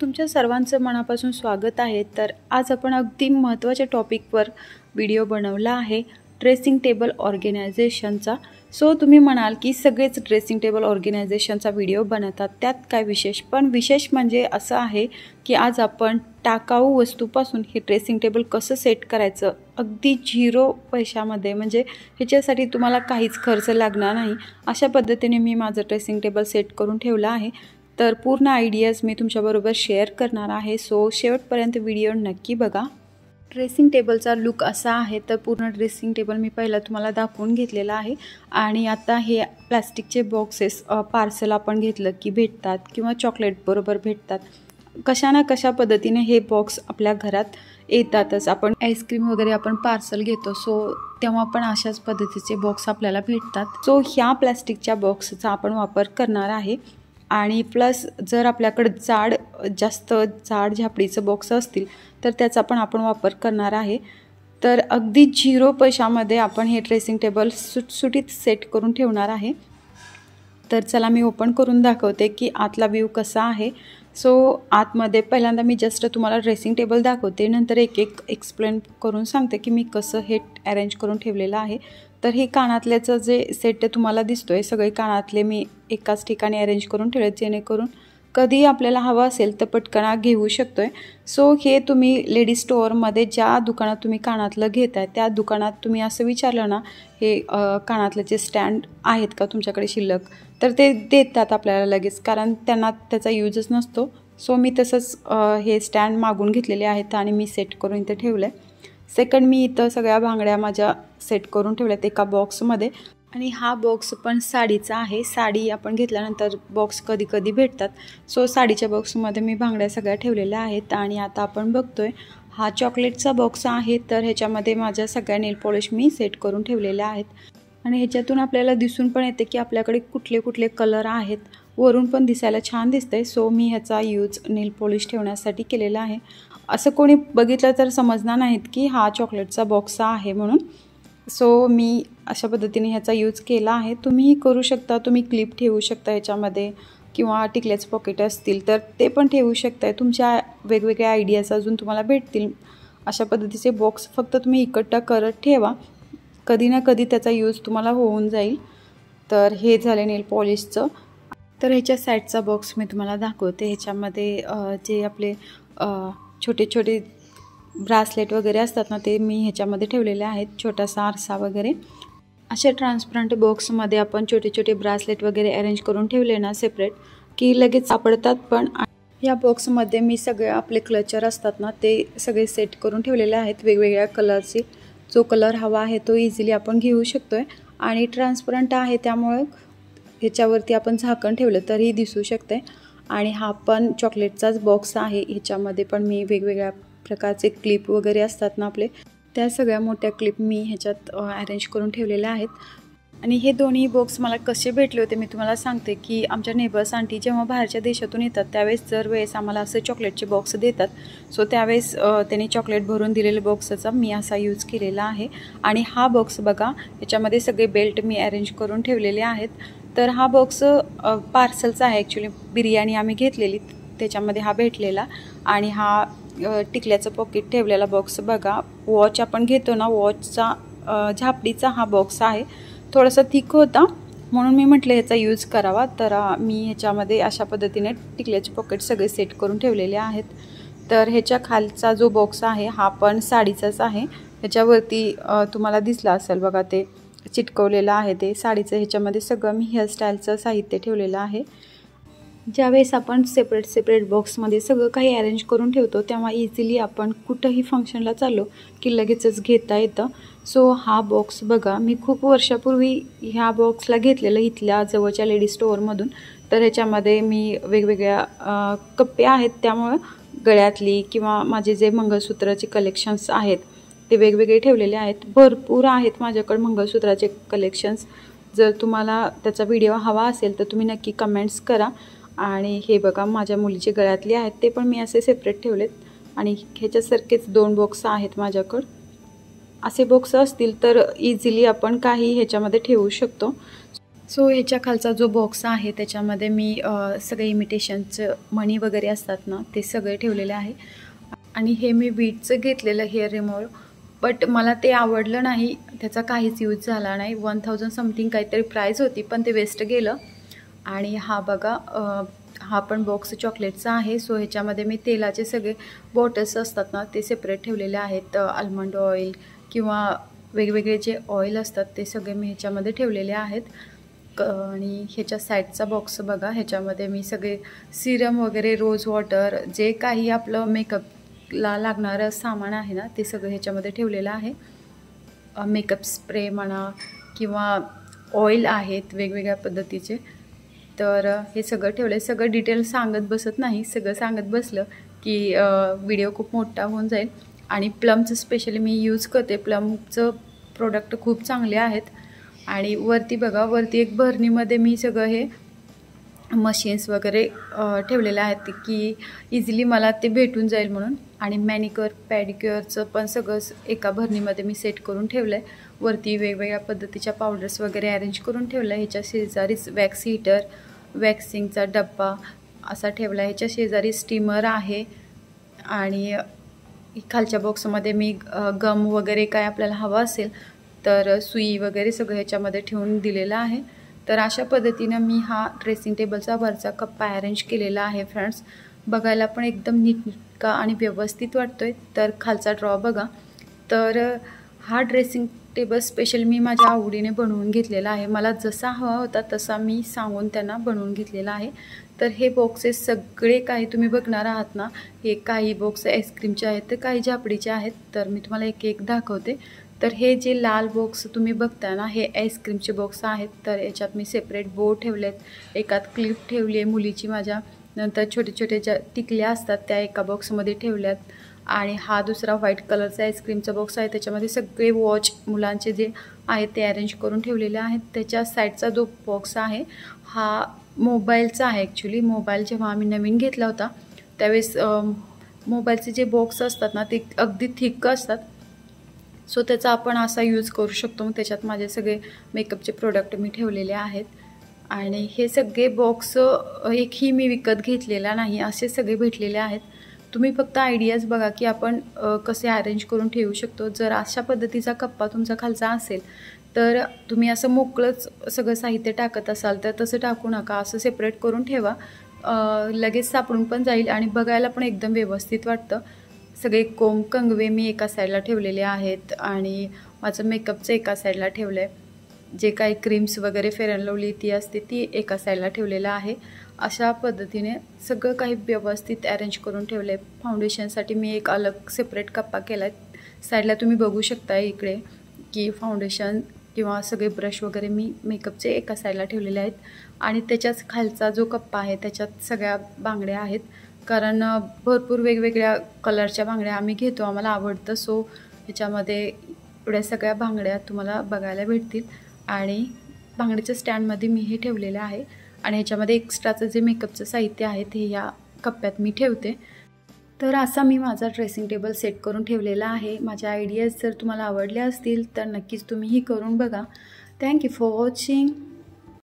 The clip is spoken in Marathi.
तुमच्या सर्वांचं मनापासून स्वागत आहे तर आज आपण अगदी महत्त्वाच्या टॉपिकवर व्हिडिओ बनवला आहे ड्रेसिंग टेबल ऑर्गनायझेशनचा सो तुम्ही म्हणाल की सगळेच ड्रेसिंग टेबल ऑर्गनायझेशनचा व्हिडिओ बनवतात त्यात काय विशेष पण विशेष म्हणजे असं आहे की आज आपण टाकाऊ वस्तूपासून हे ड्रेसिंग टेबल कसं सेट करायचं अगदी झिरो पैशामध्ये म्हणजे ह्याच्यासाठी तुम्हाला काहीच खर्च लागणार नाही अशा पद्धतीने मी माझं ड्रेसिंग टेबल सेट करून ठेवलं आहे तर पूर्ण आयडियाज मी तुमच्याबरोबर शेअर करणार आहे सो शेवटपर्यंत व्हिडिओ नक्की बघा ड्रेसिंग टेबलचा लुक असा आहे तर पूर्ण ड्रेसिंग टेबल मी पहिला तुम्हाला दाखवून घेतलेला आहे आणि आता हे प्लॅस्टिकचे बॉक्सेस पार्सल आपण घेतलं की भेटतात किंवा चॉकलेटबरोबर भेटतात कशा ना कशा पद्धतीने हे बॉक्स आपल्या घरात येतातच आपण आईस्क्रीम वगैरे आपण पार्सल घेतो सो तेव्हा पण अशाच पद्धतीचे बॉक्स आपल्याला भेटतात सो ह्या प्लॅस्टिकच्या बॉक्सचा आपण वापर करणार आहे आणि प्लस जर आपल्याकडं जाड जास्त जाड झापडीचं बॉक्स असतील तर त्याचा पण आपण वापर करणार आहे तर अगदी झिरो पैशामध्ये आपण हे ड्रेसिंग टेबल सुटसुटीत सेट करून ठेवणार आहे तर चला मी ओपन करून दाखवते की आतला व्ह्यू कसा आहे सो आतमध्ये पहिल्यांदा मी जस्ट तुम्हाला ड्रेसिंग टेबल दाखवते नंतर एक एक एक्सप्लेन करून सांगते की मी कसं हे अरेंज करून ठेवलेलं आहे तर हे कानातल्याचं जे सेट तुम्हाला दिसतो आहे सगळे कानातले मी एकाच ठिकाणी अरेंज करून ठेवले जेणेकरून कधी आपल्याला हवं असेल तर पटकन घेऊ शकतो आहे सो हे तुम्ही लेडीज स्टोअरमध्ये ज्या दुकानात तुम्ही कानातलं घेत आहे त्या दुकानात तुम्ही असं विचारलं ना हे कानातलं जे स्टँड आहेत का तुमच्याकडे शिल्लक तर ते देतात आपल्याला लगेच कारण त्यांना त्याचा यूजच नसतो सो मी तसंच हे स्टँड मागून घेतलेले आहेत आणि मी सेट करून इथे ठेवलं आहे सेकंड मी इथं सगळ्या भांगड्या माझ्या सेट करून ठेवल्यात एका बॉक्समध्ये आणि हा बॉक्स पण साडीचा आहे साडी आपण घेतल्यानंतर बॉक्स कधी कधी भेटतात सो साडीच्या बॉक्समध्ये मी भांगड्या सगळ्या ठेवलेल्या आहेत आणि आता आपण बघतोय हा चॉकलेटचा बॉक्स आहे तर ह्याच्यामध्ये माझ्या सगळ्या नेल पॉलिश मी सेट करून ठेवलेल्या आहेत आणि ह्याच्यातून आपल्याला दिसून पण येते की आपल्याकडे कुठले कुठले कलर आहेत वरून पण दिसायला छान दिसतंय सो मी ह्याचा यूज नेल पॉलिश ठेवण्यासाठी केलेला आहे असं कोणी बघितलं तर समजणार नाहीत की हा चॉकलेटचा बॉक्स आहे म्हणून सो मी अशा पद्धतीने ह्याचा यूज केला आहे तुम्हीही करू शकता तुम्ही क्लिप ठेवू शकता ह्याच्यामध्ये किंवा टिकल्याच पॉकेट असतील तर ते पण ठेवू शकताय तुमच्या वेगवेगळ्या आयडियाज अजून तुम्हाला भेटतील अशा पद्धतीचे बॉक्स फक्त तुम्ही इकट्ठा करत ठेवा कधी ना कधी त्याचा यूज तुम्हाला होऊन जाईल तर हे झाले नेल पॉलिशचं तर ह्याच्या साईडचा बॉक्स मी तुम्हाला दाखवते ह्याच्यामध्ये जे आपले छोटे छोटे ब्रासलेट वगैरे असतात ना ते मी ह्याच्यामध्ये ठेवलेले आहेत छोटासा आरसा वगैरे अशा ट्रान्सपरंट बॉक्समध्ये आपण छोटे छोटे ब्रासलेट वगैरे अरेंज करून ठेवले ना सेपरेट की लगेच सापडतात पण या बॉक्समध्ये मी सगळे आपले क्लचर असतात ना ते सगळे सेट करून ठेवलेले आहेत वेगवेगळ्या कलरचे जो कलर हवा आहे तो इझिली आपण घेऊ शकतो आहे आणि ट्रान्सपरंट आहे त्यामुळं ह्याच्यावरती आपण झाकण ठेवलं तरीही दिसू शकते आणि हा पण चॉकलेटचाच बॉक्स आहे ह्याच्यामध्ये पण मी वेगवेगळ्या प्रकारचे क्लिप वगैरे असतात ना आपले त्या सगळ्या मोठ्या क्लिप मी ह्याच्यात अरेंज करून ठेवलेल्या आहेत आणि हे दोन्ही बॉक्स मला कसे भेटले होते मी तुम्हाला सांगते की आमच्या नेबर्स आंटी जेव्हा बाहेरच्या देशातून येतात त्यावेळेस जर वेळेस आम्हाला असं चॉकलेटचे बॉक्स देतात सो त्यावेळेस त्यांनी चॉकलेट भरून दिलेले बॉक्सचा मी असा यूज केलेला आहे आणि हा बॉक्स बघा याच्यामध्ये सगळे बेल्ट मी अरेंज करून ठेवलेले आहेत तर हा बॉक्स पार्सलचा आहे ॲक्च्युली बिर्याणी आम्ही घेतलेली त्याच्यामध्ये हा भेटलेला आणि हा टिकल्याचं पॉकेट ठेवलेला बॉक्स बघा वॉच आपण घेतो ना वॉचचा झापडीचा हा बॉक्स आहे थोडासा थिक होता म्हणून मी म्हटलं ह्याचा यूज करावा तर मी ह्याच्यामध्ये अशा पद्धतीने टिकल्याचे पॉकेट सगळे सेट करून ठेवलेले आहेत तर ह्याच्या खालचा जो बॉक्स आहे हा पण साडीचाच आहे ह्याच्यावरती तुम्हाला दिसला असेल बघा ते चिटकवलेलं आहे ते साडीचं ह्याच्यामध्ये सगळं मी हेअरस्टाईलचं साहित्य ठेवलेलं आहे ज्यावेळेस आपण सेपरेट सेपरेट बॉक्समध्ये सगळं काही अरेंज करून ठेवतो तेव्हा इझिली आपण कुठंही फंक्शनला चाललो की लगेचच घेता येतं सो हा बॉक्स बघा मी खूप वर्षापूर्वी ह्या बॉक्सला घेतलेलं इथल्या जवळच्या लेडीज स्टोअरमधून तर ह्याच्यामध्ये मी वेगवेगळ्या कप्पे आहेत त्यामुळं गळ्यातली किंवा माझे जे मंगळसूत्राचे कलेक्शन्स आहेत ते वेगवेगळे ठेवलेले आहेत भरपूर आहेत माझ्याकडे मंगळसूत्राचे कलेक्शन्स जर तुम्हाला त्याचा व्हिडिओ हवा असेल तर तुम्ही नक्की कमेंट्स करा आणि हे बघा माझ्या मुलीचे गळ्यातले आहेत ते पण मी असे सेपरेट ठेवलेत आणि ह्याच्यासारखेच दोन बॉक्स आहेत माझ्याकडं असे बॉक्स असतील तर इझिली आपण काही ह्याच्यामध्ये ठेवू शकतो सो ह्याच्या खालचा जो बॉक्स आहे त्याच्यामध्ये मी सगळे इमिटेशनचं मणी वगैरे असतात ना ते सगळे ठेवलेले आहे आणि हे मी वीटचं घेतलेलं हेअर रिमोव बट मला ते आवडलं नाही त्याचा काहीच यूज झाला नाही वन थाउजंड समथिंग काहीतरी प्राईज होती पण ते वेस्ट गेलं आणि हा बघा हा पण बॉक्स चॉकलेटचा आहे सो ह्याच्यामध्ये मी तेलाचे सगळे बॉटल्स असतात ना ते सेपरेट ठेवलेले आहेत आल्मंड ऑइल किंवा वेगवेगळे जे ऑइल असतात ते सगळे मी ह्याच्यामध्ये ठेवलेले आहेत आणि ह्याच्या साईडचा बॉक्स बघा ह्याच्यामध्ये मी सगळे सिरम वगैरे रोज वॉटर जे काही आपलं मेकअपला लागणारं सामान आहे ना ते सगळं ह्याच्यामध्ये ठेवलेलं आहे मेकअप स्प्रे म्हणा किंवा ऑइल आहेत वेगवेगळ्या पद्धतीचे तर हे सगळं ठेवलं आहे सगळं डिटेल सांगत बसत नाही सगळं सांगत बसलं की व्हिडिओ खूप मोठा होऊन जाईल आणि प्लमचं स्पेशली मी यूज करते प्लमचं प्रोडक्ट खूप चांगले आहेत आणि वरती बघा वरती एक भरणीमध्ये मी सगळं हे मशीन्स वगैरे ठेवलेलं आहेत की इझिली मला ते भेटून जाईल म्हणून आणि मॅनिक्युअर पॅडिक्युअरचं पण सगळं एका भरणीमध्ये मी सेट करून ठेवलं आहे वरती वेगवेगळ्या पद्धतीच्या पावडर्स वगैरे अरेंज करून ठेवलं आहे ह्याच्या शेजारीच वॅक्स हीटर वॅक्सिंगचा डब्बा असा ठेवला आहे ह्याच्या शेजारी स्टीमर आहे आणि खालच्या बॉक्समध्ये मी गम वगैरे काय आपल्याला हवा असेल तर सुई वगैरे सगळं ह्याच्यामध्ये ठेवून दिलेलं आहे तर अशा पद्धतीनं मी हा ड्रेसिंग टेबलचा वरचा कप्पा अरेंज केलेला आहे फ्रेंड्स बघायला पण एकदम नीटका आणि व्यवस्थित वाटतो आहे तर खालचा ड्रॉ बघा तर हा ड्रेसिंग टेबल स्पेशल मी माझ्या आवडीने बनवून घेतलेला आहे मला जसा हवा होता तसा मी सांगून त्यांना बनवून घेतलेला आहे तर हे बॉक्सेस सगळे काही तुम्ही बघणार आहात ना हे काही बॉक्स आईस्क्रीमचे आहेत तर काही झापडीचे आहेत तर मी तुम्हाला एक एक दाखवते तर हे जे लाल बॉक्स तुम्ही बघता ना हे आईस्क्रीमचे बॉक्स आहेत तर याच्यात मी सेपरेट बो ठेवले एकात क्लिप ठेवली आहे मुलीची माझ्या नंतर छोटे छोटे ज्या टिकल्या असतात त्या एका बॉक्समध्ये ठेवल्यात आणि हा दुसरा व्हाईट कलरचा आईस्क्रीमचा बॉक्स आहे त्याच्यामध्ये सगळे वॉच मुलांचे जे आहेत ते अरेंज करून ठेवलेले आहेत त्याच्या साईडचा जो बॉक्स आहे हा मोबाईलचा आहे ॲक्च्युली मोबाईल जेव्हा आम्ही नवीन घेतला होता त्यावेळेस मोबाईलचे जे बॉक्स असतात ना ते अगदी थिक्क असतात सो त्याचा आपण असा यूज करू शकतो मग त्याच्यात माझे सगळे मेकअपचे प्रोडक्ट मी ठेवलेले आहेत आणि हे सगळे बॉक्स एकही मी विकत घेतलेला नाही असे सगळे भेटलेले आहेत तुम्ही फक्त आयडियाज बघा की आपण कसे अरेंज करून ठेवू शकतो जर अशा पद्धतीचा कप्पा तुमचा खालचा असेल तर तुम्ही असं मोकळंच सगळं साहित्य टाकत असाल तर तसं टाकू नका असं सेपरेट करून ठेवा लगेच सापडून पण जाईल आणि बघायला पण एकदम व्यवस्थित वाटतं सगळे कोंब कंगवे मी एका साईडला ठेवलेले आहेत आणि माझं मेकअपचं एका साईडला ठेवलं आहे जे काही क्रीम्स वगैरे फेरन लावली ती असते ती एका साईडला ठेवलेलं आहे अशा पद्धतीने सगळं काही व्यवस्थित अरेंज करून ठेवलं आहे फाउंडेशनसाठी मी एक अलग सेपरेट कप्पा केला आहे साईडला तुम्ही बघू शकता इकडे की फाउंडेशन किंवा सगळे ब्रश वगैरे मी मेकअपचे एका साईडला ठेवलेले आहेत आणि त्याच्याच खालचा जो कप्पा आहे त्याच्यात सगळ्या बांगड्या आहेत कारण भरपूर वेगवेगळ्या कलरच्या बांगड्या आम्ही घेतो आम्हाला आवडतं सो ह्याच्यामध्ये एवढ्या सगळ्या बांगड्या तुम्हाला बघायला भेटतील आणि बांगड्याच्या स्टँडमध्ये मी हे ठेवलेलं आहे आणि ह्याच्यामध्ये एक्स्ट्राचं जे मेकअपचं साहित्य आहे ते या कप्प्यात मी ठेवते तर असा मी माझा ड्रेसिंग टेबल सेट करून ठेवलेला आहे माझ्या आयडियाज जर तुम्हाला आवडल्या असतील तर नक्कीच तुम्हीही करून बघा थँक्यू फॉर वॉचिंग